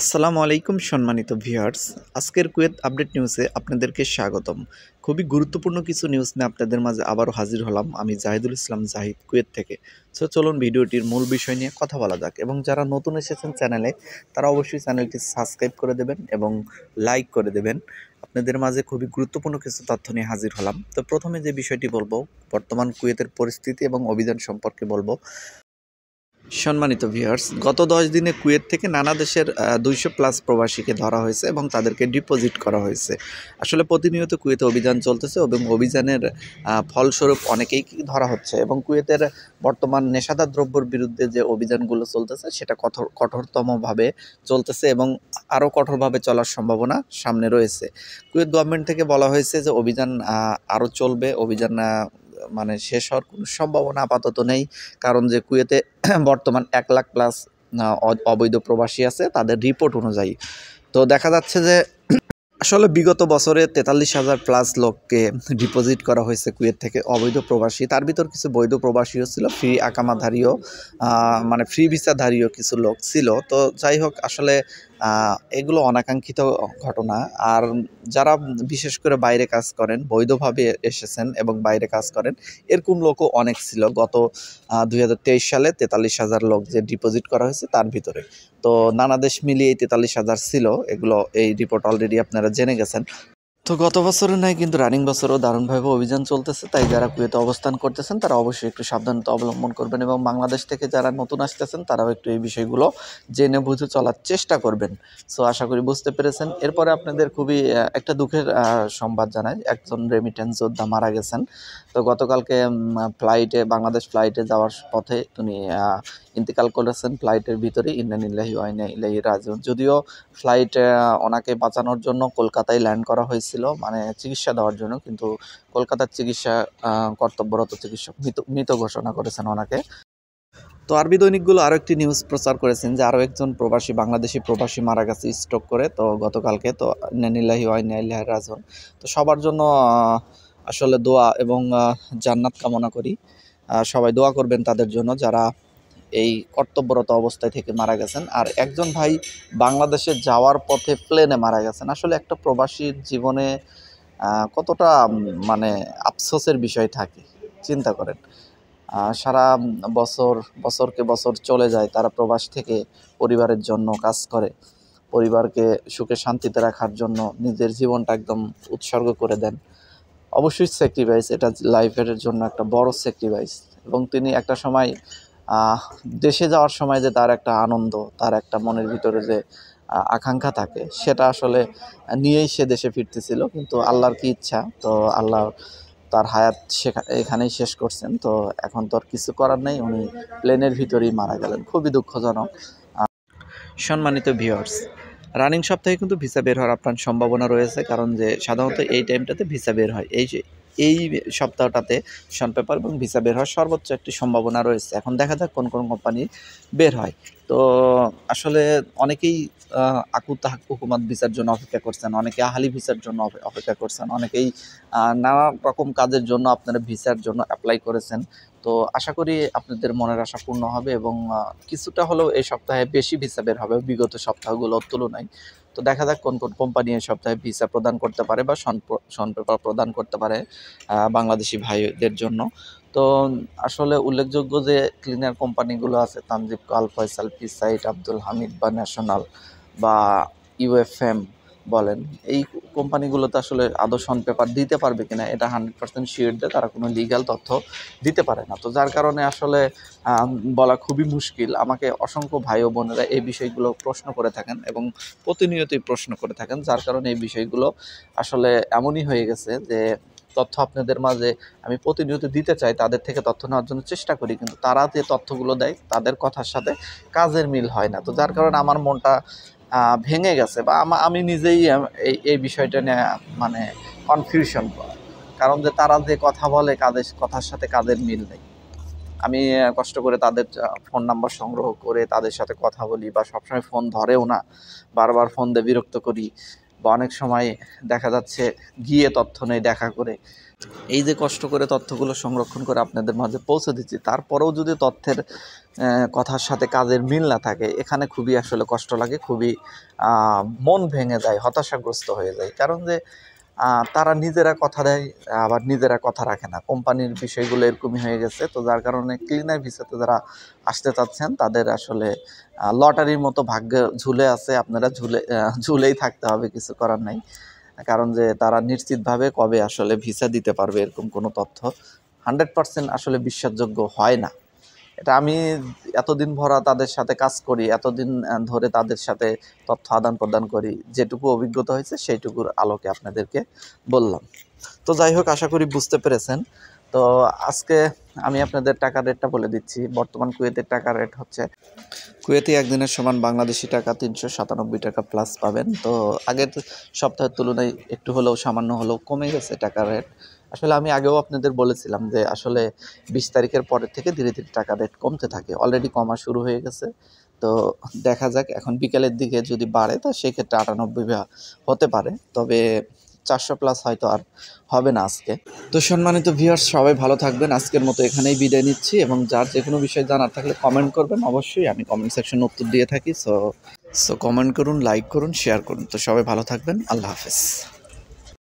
আসসালামু আলাইকুম সম্মানিত ভিউয়ার্স আজকের কুয়েত আপডেট নিউজে আপনাদেরকে স্বাগতম খুবই গুরুত্বপূর্ণ কিছু নিউজ নিয়ে আপনাদের মাঝে আবারও হাজির হলাম আমি জাহিদুল ইসলাম জাহিদ কুয়েত থেকে সো চলুন ভিডিওটির মূল বিষয় নিয়ে কথা বলা যাক এবং যারা নতুন এসেছেন চ্যানেলে তারা অবশ্যই চ্যানেলটি সাবস্ক্রাইব করে দেবেন এবং লাইক করে দেবেন আপনাদের মাঝে খুবই গুরুত্বপূর্ণ কিছু তথ্য নিয়ে হাজির হলাম তো প্রথমে যে বিষয়টি বলবো বর্তমান কুয়েতের পরিস্থিতি এবং অভিযান সম্পর্কে বলবো সম্মানিত ভিউয়ার্স গত দশ দিনে কুয়েত থেকে নানা দেশের দুইশো প্লাস প্রবাসীকে ধরা হয়েছে এবং তাদেরকে ডিপোজিট করা হয়েছে আসলে প্রতিনিয়ত কুয়েতে অভিযান চলতেছে এবং অভিযানের ফলস্বরূপ অনেকেই ধরা হচ্ছে এবং কুয়েতের বর্তমান নেশাদার দ্রব্যর বিরুদ্ধে যে অভিযানগুলো চলতেছে সেটা কঠোর কঠোরতমভাবে চলতেছে এবং আরও কঠোরভাবে চলার সম্ভাবনা সামনে রয়েছে কুয়েত গভর্নমেন্ট থেকে বলা হয়েছে যে অভিযান আরও চলবে অভিযান মানে শেষ হওয়ার কোনো সম্ভাবনা আপাতত নেই কারণ যে কুয়েতে বর্তমান এক লাখ প্লাস অবৈধ প্রবাসী আছে তাদের রিপোর্ট অনুযায়ী তো দেখা যাচ্ছে যে আসলে বিগত বছরে তেতাল্লিশ হাজার প্লাস লোককে ডিপোজিট করা হয়েছে কুয়েত থেকে অবৈধ প্রবাসী তার ভিতর কিছু বৈধ প্রবাসীও ছিল ফ্রি আকামাধারীও মানে ফ্রি ভিসাধারীও কিছু লোক ছিল তো যাই হোক আসলে এগুলো অনাকাঙ্ক্ষিত ঘটনা আর যারা বিশেষ করে বাইরে কাজ করেন বৈধভাবে এসেছেন এবং বাইরে কাজ করেন এরকম লোকও অনেক ছিল গত দুই সালে তেতাল্লিশ হাজার লোক যে ডিপোজিট করা হয়েছে তার ভিতরে তো নানা দেশ মিলিয়ে তেতাল্লিশ হাজার ছিল এগুলো এই রিপোর্ট অলরেডি আপনারা জেনে গেছেন তো গত বছরে নয় কিন্তু রানিং বছরও দারুণভাবে অভিযান চলতেছে তাই যারা কুয়েতে অবস্থান করতেছেন তারা অবশ্যই একটু সাবধানতা অবলম্বন করবেন এবং বাংলাদেশ থেকে যারা নতুন আসতেছেন তারাও একটু এই বিষয়গুলো জেনে বুঝে চলার চেষ্টা করবেন সো আশা করি বুঝতে পেরেছেন এরপরে আপনাদের খুবই একটা দুঃখের সংবাদ জানায় একজন রেমিটেন্স যোদ্ধা মারা গেছেন তো গতকালকে ফ্লাইটে বাংলাদেশ ফ্লাইটে যাওয়ার পথে তিনি ইন্তিকাল করেছেন ফ্লাইটের ভিতরে ইন্নানিল্লাহি ওয়াইনা ইল্লাহি রাজিউন যদিও ফ্লাইট ওনাকে বাঁচানোর জন্য কলকাতায় ল্যান্ড করা হয়েছিল মানে চিকিৎসা দেওয়ার জন্য কিন্তু কলকাতার চিকিৎসা কর্তব্যরত চিকিৎসক মৃত ঘোষণা করেছেন ওনাকে তো আরবি দৈনিকগুলো আরও একটি নিউজ প্রচার করেছেন যে আরও একজন প্রবাসী বাংলাদেশি প্রবাসী মারা গেছে স্ট্রোক করে তো গতকালকে তো নানিল্লাহি ইল্লাহি রাজন তো সবার জন্য আসলে দোয়া এবং জান্নাত কামনা করি সবাই দোয়া করবেন তাদের জন্য যারা এই কর্তব্যরত অবস্থায় থেকে মারা গেছেন আর একজন ভাই বাংলাদেশে যাওয়ার পথে প্লেনে মারা গেছেন আসলে একটা প্রবাসীর জীবনে কতটা মানে আফসোসের বিষয় থাকে চিন্তা করেন সারা বছর বছরকে বছর চলে যায় তারা প্রবাস থেকে পরিবারের জন্য কাজ করে পরিবারকে সুখে শান্তিতে রাখার জন্য নিজের জীবনটা একদম উৎসর্গ করে দেন অবশ্যই স্যাক্রিফাইস এটা লাইফের জন্য একটা বড় স্যাক্রিফাইস এবং তিনি একটা সময় দেশে যাওয়ার সময় যে তার একটা আনন্দ তার একটা মনের ভিতরে যে আকাঙ্ক্ষা থাকে সেটা আসলে নিয়েই সে দেশে ফিরতেছিল কিন্তু আল্লাহর কি ইচ্ছা তো আল্লাহ তার হায়াত এখানেই শেষ করছেন তো এখন তো আর কিছু করার নেই উনি প্লেনের ভিতরেই মারা গেলেন খুবই দুঃখজনক সম্মানিত ভিউয়ার্স রানিং সপ্তাহে কিন্তু ভিসা বের হওয়ার আপনার সম্ভাবনা রয়েছে কারণ যে সাধারণত এই টাইমটাতে ভিসা বের হয় এই যে এই সপ্তাহটাতে শন পেপার এবং ভিসা বের হওয়ার সর্বোচ্চ একটি সম্ভাবনা রয়েছে এখন দেখা যাক কোন কোন কোম্পানি বের হয় তো আসলে অনেকেই আকুত তাহাক ভিসার জন্য অপেক্ষা করছেন অনেকে আহালি ভিসার জন্য অপেক্ষা করছেন অনেকেই নানা রকম কাজের জন্য আপনারা ভিসার জন্য অ্যাপ্লাই করেছেন তো আশা করি আপনাদের মনের আশা পূর্ণ হবে এবং কিছুটা হলেও এই সপ্তাহে বেশি ভিসা বের হবে বিগত সপ্তাহগুলোর তুলনায় তো দেখা যাক কোন কোন কোম্পানি এই সপ্তাহে ভিসা প্রদান করতে পারে বা সন পেপার প্রদান করতে পারে বাংলাদেশি ভাইদের জন্য তো আসলে উল্লেখযোগ্য যে ক্লিনার কোম্পানিগুলো আছে তানজিব কাল ফয়সাল পিসাইট আব্দুল হামিদ বা ন্যাশনাল বা ইউএফএম বলেন এই কোম্পানিগুলোতে আসলে আদর্শন পেপার দিতে পারবে কিনা এটা হান্ড্রেড পার্সেন্ট শিওর দিয়ে তারা কোনো লিগাল তথ্য দিতে পারে না তো যার কারণে আসলে বলা খুবই মুশকিল আমাকে অসংখ্য ভাই ও বোনেরা এই বিষয়গুলো প্রশ্ন করে থাকেন এবং প্রতিনিয়তই প্রশ্ন করে থাকেন যার কারণে এই বিষয়গুলো আসলে এমনই হয়ে গেছে যে তথ্য আপনাদের মাঝে আমি প্রতিনিয়ত দিতে চাই তাদের থেকে তথ্য নেওয়ার জন্য চেষ্টা করি কিন্তু তারা যে তথ্যগুলো দেয় তাদের কথার সাথে কাজের মিল হয় না তো যার কারণে আমার মনটা ভেঙে গেছে বা আমি নিজেই এই এই বিষয়টা নিয়ে মানে কনফিউশন কারণ যে তারা যে কথা বলে কাজের কথার সাথে কাজের মিল নেই আমি কষ্ট করে তাদের ফোন নাম্বার সংগ্রহ করে তাদের সাথে কথা বলি বা সবসময় ফোন ধরেও না বারবার ফোন দিয়ে বিরক্ত করি বা অনেক সময় দেখা যাচ্ছে গিয়ে তথ্য নেই দেখা করে এই যে কষ্ট করে তথ্যগুলো সংরক্ষণ করে আপনাদের মাঝে পৌঁছে দিচ্ছি তারপরেও যদি তথ্যের কথার সাথে কাজের মিল না থাকে এখানে খুবই আসলে কষ্ট লাগে খুবই মন ভেঙে যায় হতাশাগ্রস্ত হয়ে যায় কারণ যে তারা নিজেরা কথা দেয় আবার নিজেরা কথা রাখে না কোম্পানির বিষয়গুলো এরকমই হয়ে গেছে তো যার কারণে ক্লিনার ভিসাতে যারা আসতে চাচ্ছেন তাদের আসলে লটারির মতো ভাগ্য ঝুলে আছে আপনারা ঝুলে ঝুলেই থাকতে হবে কিছু করার নাই কারণ যে তারা নিশ্চিতভাবে কবে আসলে ভিসা দিতে পারবে এরকম কোনো তথ্য হান্ড্রেড পারসেন্ট আসলে বিশ্বাসযোগ্য হয় না এটা আমি এতদিন ভরা তাদের সাথে কাজ করি এতদিন ধরে তাদের সাথে তথ্য আদান প্রদান করি যেটুকু অভিজ্ঞতা হয়েছে সেইটুকুর আলোকে আপনাদেরকে বললাম তো যাই হোক আশা করি বুঝতে পেরেছেন তো আজকে আমি আপনাদের টাকার রেটটা বলে দিচ্ছি বর্তমান কুয়েতের টাকার রেট হচ্ছে কুয়েতে একদিনের সমান বাংলাদেশি টাকা তিনশো সাতানব্বই টাকা প্লাস পাবেন তো আগের সপ্তাহের তুলনায় একটু হলেও সামান্য হলেও কমে গেছে টাকার রেট আসলে আমি আগেও আপনাদের বলেছিলাম যে আসলে বিশ তারিখের পরের থেকে ধীরে ধীরে টাকা রেট কমতে থাকে অলরেডি কমা শুরু হয়ে গেছে তো দেখা যাক এখন বিকেলের দিকে যদি বাড়ে তো সেক্ষেত্রে আটানব্বই হতে পারে তবে চারশো প্লাস হয়তো আর হবে না আজকে তো সম্মানিত ভিউয়ার্স সবাই ভালো থাকবেন আজকের মতো এখানেই বিদায় নিচ্ছি এবং যার যে কোনো বিষয়ে জানার থাকলে কমেন্ট করবেন অবশ্যই আমি কমেন্ট সেকশনে উত্তর দিয়ে থাকি সো সো কমেন্ট করুন লাইক করুন শেয়ার করুন তো সবাই ভালো থাকবেন আল্লাহ হাফেজ